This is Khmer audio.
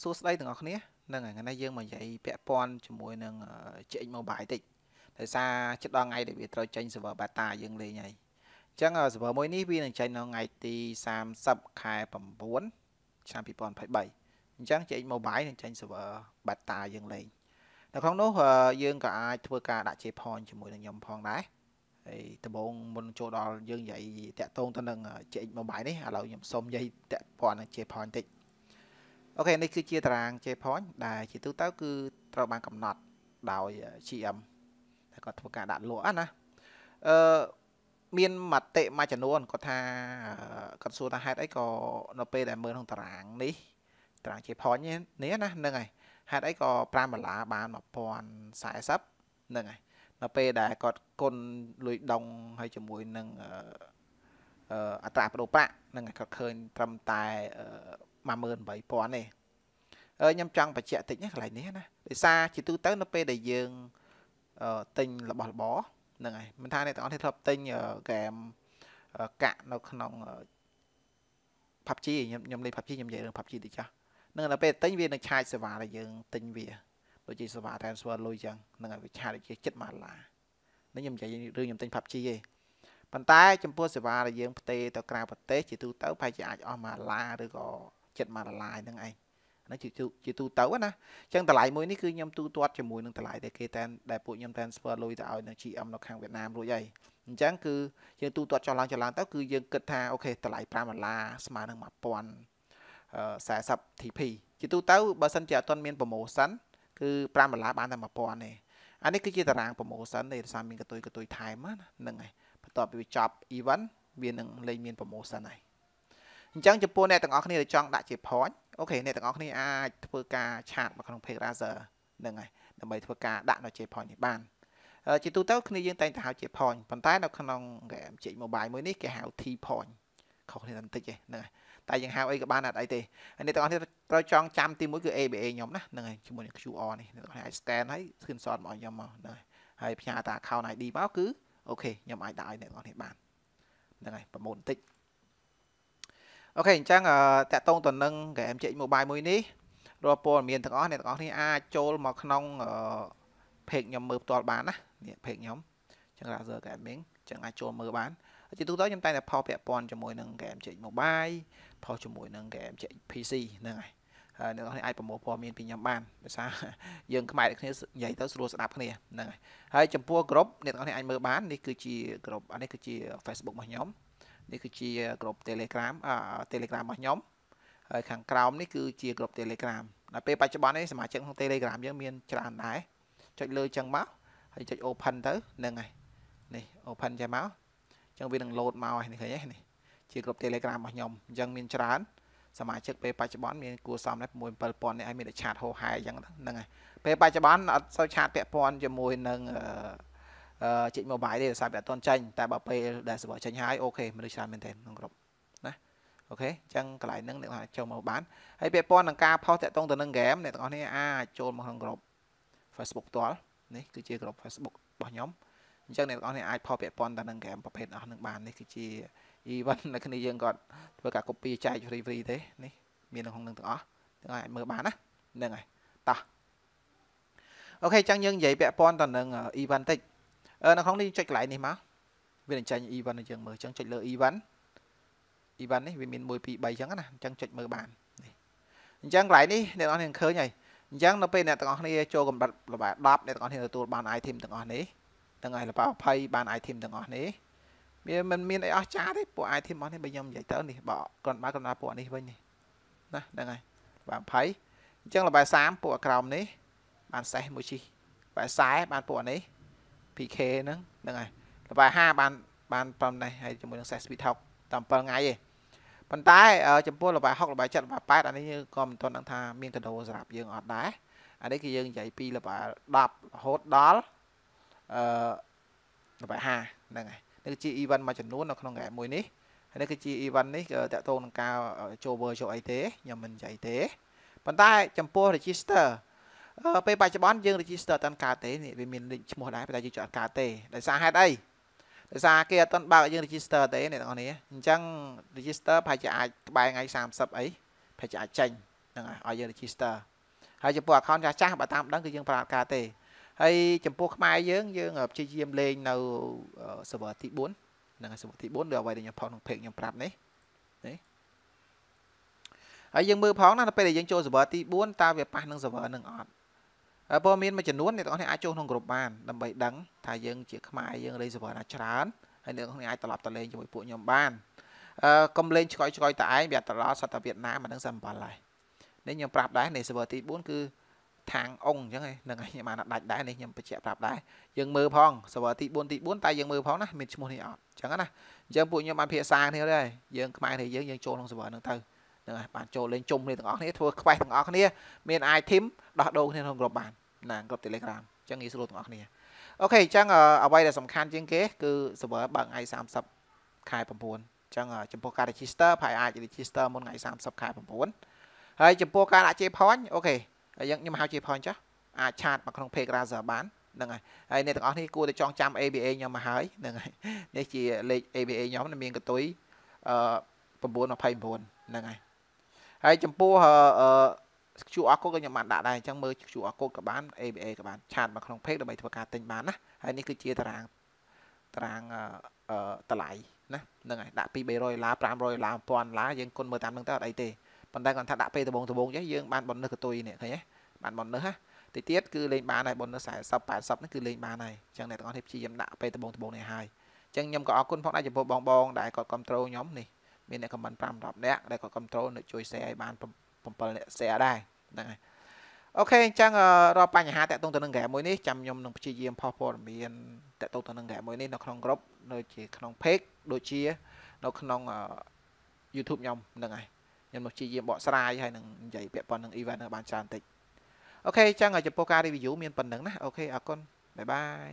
សួស្តីទាំងអស់គ្នានឹងថ្ងៃនេះយើងមកនិយាយពាក់ព័ន្ធជាមួយនឹង CX Mobile តិចដោយសារជិតដល់ថ្ងៃដែលវាត្រូវចេញ server beta យើងលេងហើយអញ្ចឹង server មួយនេះវានឹងចេញនៅថ្ងៃទី30ខែ9ឆ្នាំ2023អញ្ចឹង CX Mobile នឹងចេញ server beta យើងលេងនៅក្នុងនោះយើងក៏អាចធ្វើការដាក់ JPoint ជាមួយនឹងខ្ញុំផងដែរហើយដំបូងមុនចូលដល់យើងនិយាយតាក់ទងទៅនឹង CX Mobile នេះឥឡូវខ្ញុំសូមនិយាយតាក់ព័ន្ធនឹង JPoint តិចអូខេនេះគឺជាតារាង J point ដែលជាទូទៅគឺត្រូវបានកំណត់ដោយ GM តែគាត់ធ្វើការដាក់លក់ណាអឺមាន មតិមួយចំនួនគាត់ថាគាត់សួរថាហេតុអីក៏នៅពេលដែលមើលក្នុងតារាងនេះតារាង J point នេះណាហ្នឹងហើយហេតុអីក៏5ដុល្លារបាន1040ហ្នឹងហើយនៅពេលដែលគាត់គុណលុយដុងហើយជាមួយនឹងអឺអត្រាប្តូរប្រាក់ហ្នឹងគាត់ឃើញត្រឹមតែ18000ទេខ្ញុំចង់បញ្ជាក់តិចណាកន្លែងនេះណាដោយសារជាទូទៅនៅពេលដែលយើងទិញរបស់របរហ្នឹងហើយមិនថាអ្នកទាំងអស់គ្នាធ្លាប់ទិញហ្គេមកាក់នៅក្នុង PUBG ខ្ញុំខ្ញុំលេង PUBG ខ្ញុំនិយាយរឿង PUBG តិចចាស់នឹងដល់ពេលទិញវានឹងឆាចសេវាដែលយើង ទិញវាដូចជាសេវា transfer លុយចឹងនឹងឲ្យវាឆាចដូចជាចិត្តម៉ាឡានេះខ្ញុំនិយាយរឿងខ្ញុំទិញ PUBG ឯងប៉ុន្តែចំពោះសេវាដែលយើងផ្ទេរទៅក្រៅប្រទេសជាទូទៅប្រហែលជាអាចអស់ម៉ាឡាឬក៏ចិត្តមួយដុល្លារហ្នឹងឯងហ្នឹងជាជាទូទៅណាអញ្ចឹងតម្លៃមួយនេះគឺខ្ញុំទូទាត់ជាមួយនឹងតម្លៃដែលគេតែនដែលពួកខ្ញុំ transfer លុយទៅឲ្យនឹង GM នៅខាងវៀតណាមរួចហើយអញ្ចឹងគឺយើងទូទាត់ចុះឡើងចុះឡើងទៅគឺយើងគិតថាអូខេតម្លៃ5ដុល្លារស្មើនឹង1040 TP ជាទូទៅបើសិនជាអត់ទាន់មាន promotion គឺ5ដុល្លារបានតែ1000ទេអានេះគឺជាតារាង promotion ទេដោយសារមានកតុយកតុយថែមហ្នឹងហើយបន្ទាប់ពីវាចប់ event វានឹងលេងមាន promotion ហើយអញ្ចឹងចំពោះអ្នកទាំងអស់គ្នាដែលចង់ដាក់ជា point អូខេអ្នកទាំងអស់គ្នាអាចធ្វើការឆាតមកក្នុង page razor ហ្នឹងហើយដើម្បីធ្វើការដាក់នៅជា point នេះបានជាទូទៅ គ្នាយើងតែងតែហៅជា point ប៉ុន្តែនៅក្នុង game G Mobile មួយនេះគេហៅ T point ខុសគ្នាបន្តិចទេហ្នឹងហើយតែយើងហៅអីក៏បានអត់អីទេហើយអ្នកទាំងអស់គ្នាត្រូវចងចាំទីមួយគឺ ABA ខ្ញុំណាហ្នឹងហើយជាមួយនឹង QR នេះអ្នកទាំងអស់អាច scan ហើយ screenshot មកឲ្យខ្ញុំមកហ្នឹងហើយហើយផ្ញើតា account ID មកគឺអូខេខ្ញុំអាចដាក់ឲ្យអ្នកទាំងអស់គ្នាបានហ្នឹងហើយប្រមូលបន្តិចអូខេអញ្ចឹងតាក់ទងទៅនឹង game check mobile មួយនេះរាល់ព័ត៌មានទាំងអស់អ្នកទាំងអស់គ្នាអាចចូលមកក្នុង page ខ្ញុំមើលផ្ទាល់បានណានេះ page ខ្ញុំអញ្ចឹង Razer Gaming អញ្ចឹងអាចចូលមើលបានជាទូទៅខ្ញុំតែងតែផុសពាក់ព័ន្ធជាមួយនឹង game check mobile ផុសជាមួយនឹង game check PC ហ្នឹងហើយហើយអ្នកនរអាចប្រមូលព័ត៌មានពីខ្ញុំបានដោយសារយើងខ្មែរគ្នានិយាយទៅស្រួលស្ដាប់គ្នាហ្នឹងហើយហើយចំពោះក្រុមអ្នកនរអាចមើលបាននេះគឺជាក្រុមអានេះគឺជា Facebook របស់ខ្ញុំនេះគឺជា group Telegram អឺ Telegram របស់ខ្ញុំហើយខាងក្រោមនេះគឺជា group Telegram ដល់ពេលបច្ចុប្បន្ននេះសមាជិកក្នុង Telegram យើងមានច្រើនដែរចុចលើចឹងមកហើយចុច open ទៅនឹងហើយនេះ open ចេះមកចឹងវានឹង load មកហើយនេះឃើញទេនេះជាក្រុម Telegram របស់ខ្ញុំអញ្ចឹងមានច្រើនសមាជិកពេលបច្ចុប្បន្នមានគួរសមដែរ6-7000នាក់ឲ្យមានតែឆាតហោហែអញ្ចឹងហ្នឹងហើយពេលបច្ចុប្បន្នអត់សូវឆាតពាក់ព័ន្ធជាមួយនឹងចេញ mobile ទេសាប់វាអត់ទាន់ចេញតែបើពេលដែលសបចេញហើយអូខេមនុស្សច្រើនមែនទែនក្នុងក្រុមណាអូខេអញ្ចឹងកន្លែងហ្នឹងអ្នកអាចចូលមកបានហើយពាក់ព័ន្ធនឹងការផុសតាក់ទងទៅនឹង game អ្នកទាំងអស់គ្នាអាចចូលមកក្នុងក្រុម Facebook ផ្ទាល់នេះគឺជាក្រុម Facebook របស់ខ្ញុំអញ្ចឹងអ្នកទាំងអស់គ្នាអាចផុសពាក់ព័ន្ធទៅនឹង game ប្រភេទអស់នឹងបាននេះគឺជា event នៅគ្នាយើងគាត់ធ្វើការ copy ចែក free free ទេនេះ មាននៅក្នុងនឹងទាំងអស់ទាំងអាចមើលបានណាហ្នឹងហើយតោះអូខេអញ្ចឹងយើងនិយាយពាក់ព័ន្ធទៅនឹង event តិចនៅក្នុងនេះចុចកន្លែងនេះមកវានឹងចាញ់ event យើងមើលអញ្ចឹងចុចលើ event event នេះវាមាន1 2 3អញ្ចឹងណាអញ្ចឹងចុចមើលបានអញ្ចឹងកន្លែងនេះអ្នកនរគ្នាឃើញហើយអញ្ចឹងនៅពេលអ្នកទាំងអស់គ្នាចូលកម្រិតល្បា10អ្នកទាំងអស់គ្នាទទួលបាន item ទាំងអស់នេះទាំងហើយល្បា20បាន item ទាំងអស់នេះវាមិនមានអីអស្ចារ្យទេពួក item របស់នេះបើខ្ញុំនិយាយទៅនេះបើគ្រាន់បើកំណត់ពួកនេះវិញនេះណាហ្នឹងហើយល្បា20អញ្ចឹងល្បា30ពួកក្រោមនេះ បានសេះមួយជីល្បា40បានពួកនេះ PK ហ្នឹងហ្នឹងហើយលបាយ5បានបានប៉ុណ្ណេះហើយជាមួយនឹងសេះស្វីថុកតាម7ថ្ងៃទេប៉ុន្តែចំពោះលបាយ6លបាយ7លបាយ8អានេះយើងក៏មិនទាន់ដឹងថាមានកដោសម្រាប់យើងអត់ដែរអានេះគឺយើងនិយាយពីលបាយ10រហូតដល់អឺលបាយ5ហ្នឹងហើយនេះគឺជា event មួយចំនួននៅក្នុង game មួយនេះហើយនេះគឺជា event នេះក៏តកតងនឹងការចូល virtual អីទេខ្ញុំមិននិយាយទេប៉ុន្តែចំពោះ register ពេលបច្ចុប្បន្នយើង register អត់ទាន់កើតទេនេះវាមានលេខឈ្មោះដែរតែយើងចុចអត់កើតទេដោយសារហេតុអីដោយសារគេអត់ទាន់បើកយើង register ទេអ្នកនរគ្នាអញ្ចឹង register ប្រហែលជាអាចក្បែរថ្ងៃ30អីប្រហែលជាអាចចេញហ្នឹងហើយឲ្យយើង register ហើយចំពោះ account ចាស់ចាស់បើតាម ដឹងគឺយើងប្រើអត់កើតទេហើយចំពោះខ្មែរយើងយើងព្យាយាមលេងនៅ server ទី4ហ្នឹងហើយ server ទី4ឬអ្វីដែលខ្ញុំផុសក្នុង page ខ្ញុំប្រាប់នេះនេះហើយយើងមើលផងណាទៅពេលដែលយើងចូល server ទី4តើវាប៉ះនឹង server នឹងអត់ព័ត៌មានមួយចំនួនអ្នកទាំងអស់គ្នាអាចចូលក្នុងក្រុមបានដើម្បីដឹងថាយើងជាខ្មែរយើងលេង server ណាច្រើនហើយអ្នកទាំងអស់គ្នាអាចត្រឡប់ទៅលេងជាមួយពួកខ្ញុំបានអឺកុំលេងឆ្កយឆ្កយតឯងវាត្រឡប់សត្វតាវៀតណាមអានឹងសាំបាល់ហើយនេះខ្ញុំប្រាប់ដែរនៃ server ទី4គឺທາງអង្គអញ្ចឹងហ្នឹងហើយខ្ញុំបានដាច់ដែរនេះខ្ញុំបញ្ជាក់ប្រាប់ដែរយើងមើលផង server ទី4ទី4តែយើងមើលផងណាមានឈ្មោះនេះអត់អញ្ចឹងណាអញ្ចឹងពួកខ្ញុំបានភាសាគ្នាដែរយើងខ្មែរនេះយើងយើងចូលក្នុង server ហ្នឹងទៅនឹងហើយបានចូលលេងជុំគ្នាទាំងអស់គ្នាធ្វើខ្វេះទាំងអស់គ្នាមាន i team ដោះដូរគ្នាក្នុងក្រុមបានណាក្រុម Telegram អញ្ចឹងងាយស្រួលទាំងអស់គ្នាអូខេអញ្ចឹងអ្វីដែលសំខាន់ជាងគេគឺ server បើកថ្ងៃ30ខែ9អញ្ចឹងចំពោះការ register ប្រហែលអាច register មុនថ្ងៃ30ខែ9ហើយចំពោះការដាក់ JPoint អូខេយើងខ្ញុំហៅ JPoint ចាស់អាចឆាតមកក្នុង page Razer បានហ្នឹងហើយហើយអ្នកទាំងអស់នេះគួរតែចងចាំ ABA ខ្ញុំមកហើយហ្នឹងហើយនេះជាលេខ ABA ខ្ញុំមានកតុយអឺ929ហ្នឹងហើយហើយចំពោះអឺ QR code ក៏ខ្ញុំបានដាក់ដែរអញ្ចឹងមើល QR code ក៏បាន ABA ក៏បានឆាតមកក្នុង page ដើម្បីធ្វើការទិញបានណាហើយនេះគឺជាតារាងតារាងអឺតម្លៃណាហ្នឹងហើយដាក់ពី300ដុល្លារ500ដុល្លារ1000ដុល្លារយើងគុណមើលតាមហ្នឹងទៅអត់អីទេប៉ុន្តែគាត់ថាដាក់ពេលដបងដបងចេះយើងបានប៉ុននេះកតុយនេះឃើញទេបានប៉ុននេះណាតិចទៀតគឺលេងបានហើយប៉ុននេះ40 80នេះគឺលេងបានហើយអញ្ចឹងអ្នកទាំងអស់នេះព្យាយាមដាក់ពេលដបងដបងនេះហើយអញ្ចឹងខ្ញុំក៏អរគុណផងដែរចំពោះបងបងដែលគាត់គ្រប់គ្រងខ្ញុំនេះមានអ្នក comment 5 10នាក់ដែលគាត់ control នៅជួយ share ឲ្យបាន7អ្នក share ដែរហ្នឹងហើយអូខេអញ្ចឹងរាល់បញ្ហាតាក់ទងទៅនឹងហ្គេមមួយនេះចាំខ្ញុំនឹងព្យាយាមផុសព័ត៌មានតាក់ទងទៅនឹងហ្គេមមួយនេះនៅក្នុងក្រុមនៅជាក្នុង page ដូចជា នៅក្នុង YouTube ខ្ញុំហ្នឹងហើយខ្ញុំនឹងព្យាយាមបកស្រាយហើយនឹងនិយាយពាក់ព័ន្ធនឹង event នៅបានច្រើនតិចអូខេអញ្ចឹងចំពោះការ review មានប៉ុណ្្នឹងណាអូខេអរគុណបាយបាយ